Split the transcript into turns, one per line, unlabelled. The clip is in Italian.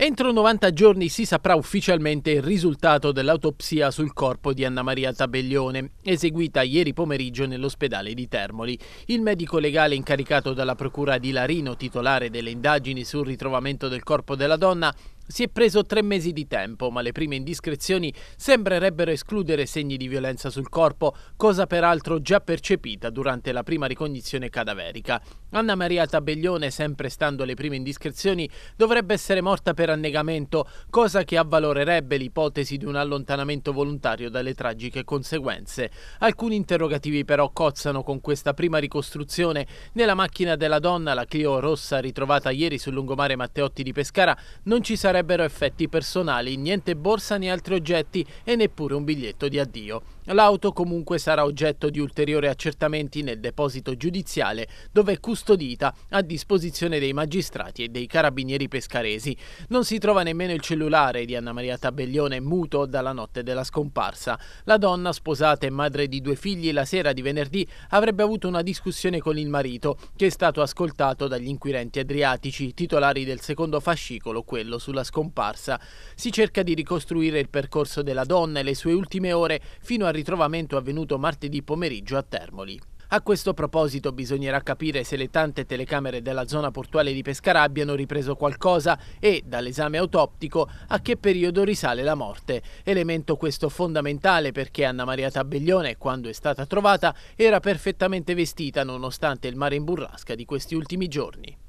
Entro 90 giorni si saprà ufficialmente il risultato dell'autopsia sul corpo di Anna Maria Tabellione, eseguita ieri pomeriggio nell'ospedale di Termoli. Il medico legale incaricato dalla procura di Larino, titolare delle indagini sul ritrovamento del corpo della donna, si è preso tre mesi di tempo, ma le prime indiscrezioni sembrerebbero escludere segni di violenza sul corpo, cosa peraltro già percepita durante la prima ricognizione cadaverica. Anna Maria Tabellione, sempre stando alle prime indiscrezioni, dovrebbe essere morta per annegamento, cosa che avvalorerebbe l'ipotesi di un allontanamento volontario dalle tragiche conseguenze. Alcuni interrogativi però cozzano con questa prima ricostruzione. Nella macchina della donna, la Clio rossa ritrovata ieri sul lungomare Matteotti di Pescara, non ci sarebbe avrebbero effetti personali, niente borsa né altri oggetti e neppure un biglietto di addio. L'auto comunque sarà oggetto di ulteriori accertamenti nel deposito giudiziale dove è custodita a disposizione dei magistrati e dei carabinieri pescaresi. Non si trova nemmeno il cellulare di Anna Maria Tabellione muto dalla notte della scomparsa. La donna, sposata e madre di due figli, la sera di venerdì avrebbe avuto una discussione con il marito che è stato ascoltato dagli inquirenti adriatici, titolari del secondo fascicolo, quello sulla scomparsa. Si cerca di ricostruire il percorso della donna e le sue ultime ore fino al ritrovamento avvenuto martedì pomeriggio a Termoli. A questo proposito bisognerà capire se le tante telecamere della zona portuale di Pescara abbiano ripreso qualcosa e, dall'esame autoptico, a che periodo risale la morte. Elemento questo fondamentale perché Anna Maria Tabellione, quando è stata trovata, era perfettamente vestita nonostante il mare in burrasca di questi ultimi giorni.